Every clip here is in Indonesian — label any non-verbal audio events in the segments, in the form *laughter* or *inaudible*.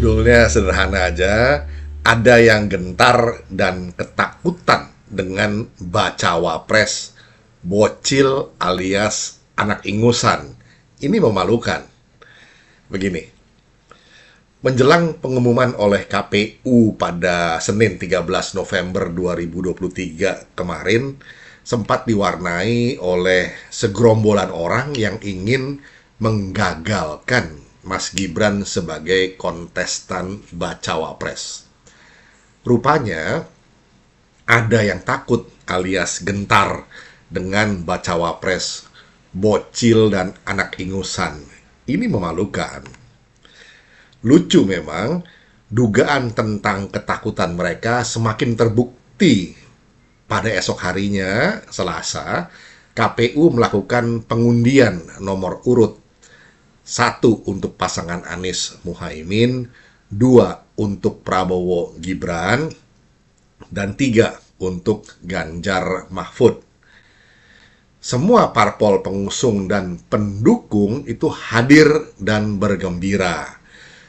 judulnya sederhana aja, ada yang gentar dan ketakutan dengan baca wapres bocil alias anak ingusan. Ini memalukan. Begini, menjelang pengumuman oleh KPU pada Senin 13 November 2023 kemarin, sempat diwarnai oleh segerombolan orang yang ingin menggagalkan Mas Gibran sebagai kontestan bacawa pres. Rupanya ada yang takut alias gentar dengan bacawa pres bocil dan anak ingusan. Ini memalukan. Lucu memang, dugaan tentang ketakutan mereka semakin terbukti. Pada esok harinya, Selasa, KPU melakukan pengundian nomor urut satu untuk pasangan Anies Muhaimin, dua untuk Prabowo Gibran, dan tiga untuk Ganjar Mahfud. Semua parpol pengusung dan pendukung itu hadir dan bergembira.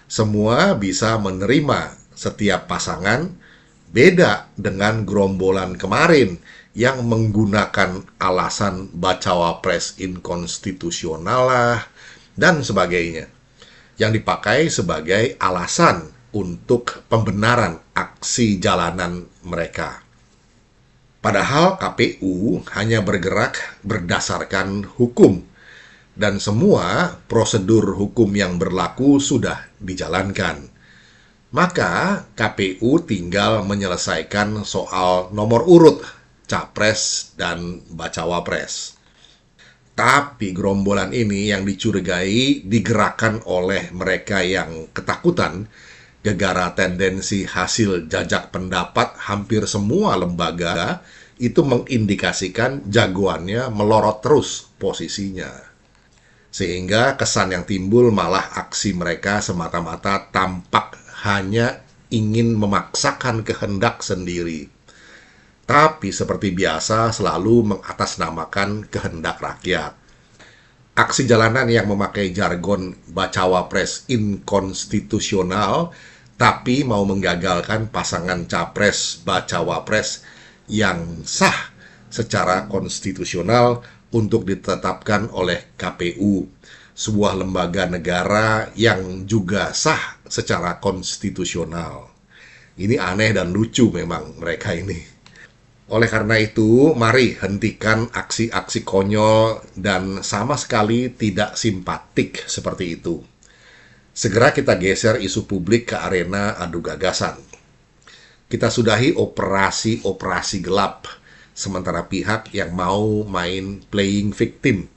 Semua bisa menerima setiap pasangan, beda dengan gerombolan kemarin yang menggunakan alasan bacawa pres inkonstitusional lah, dan sebagainya yang dipakai sebagai alasan untuk pembenaran aksi jalanan mereka. Padahal KPU hanya bergerak berdasarkan hukum dan semua prosedur hukum yang berlaku sudah dijalankan. Maka KPU tinggal menyelesaikan soal nomor urut capres dan bacawa pres. Tapi gerombolan ini yang dicurigai digerakkan oleh mereka yang ketakutan gegara tendensi hasil jajak pendapat hampir semua lembaga itu mengindikasikan jagoannya melorot terus posisinya. Sehingga kesan yang timbul malah aksi mereka semata-mata tampak hanya ingin memaksakan kehendak sendiri tapi seperti biasa selalu mengatasnamakan kehendak rakyat. Aksi jalanan yang memakai jargon bacawa pres inkonstitusional tapi mau menggagalkan pasangan capres bacawa pres yang sah secara konstitusional untuk ditetapkan oleh KPU, sebuah lembaga negara yang juga sah secara konstitusional. Ini aneh dan lucu memang mereka ini. Oleh karena itu, mari hentikan aksi-aksi konyol dan sama sekali tidak simpatik seperti itu. Segera kita geser isu publik ke arena adu gagasan. Kita sudahi operasi-operasi gelap, sementara pihak yang mau main playing victim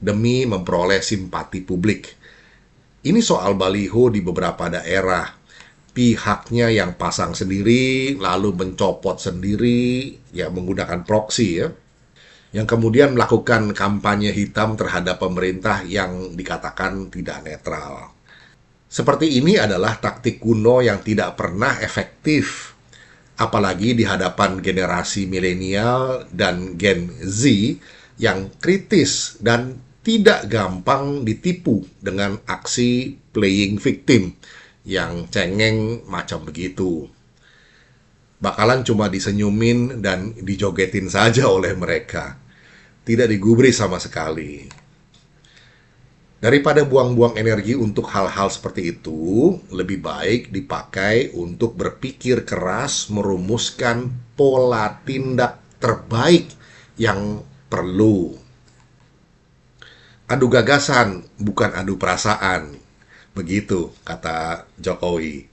demi memperoleh simpati publik. Ini soal baliho di beberapa daerah, pihaknya yang pasang sendiri, lalu mencopot sendiri, ya menggunakan proxy ya, yang kemudian melakukan kampanye hitam terhadap pemerintah yang dikatakan tidak netral. Seperti ini adalah taktik kuno yang tidak pernah efektif, apalagi di hadapan generasi milenial dan Gen Z yang kritis dan tidak gampang ditipu dengan aksi playing victim yang cengeng macam begitu. Bakalan cuma disenyumin dan dijogetin saja *laughs* oleh mereka. Tidak digubri sama sekali. Daripada buang-buang energi untuk hal-hal seperti itu, lebih baik dipakai untuk berpikir keras, merumuskan pola tindak terbaik yang perlu. Adu gagasan, bukan adu perasaan. Begitu kata Jokowi.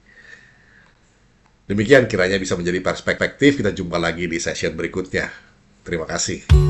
Demikian kiranya bisa menjadi perspektif. Kita jumpa lagi di session berikutnya. Terima kasih.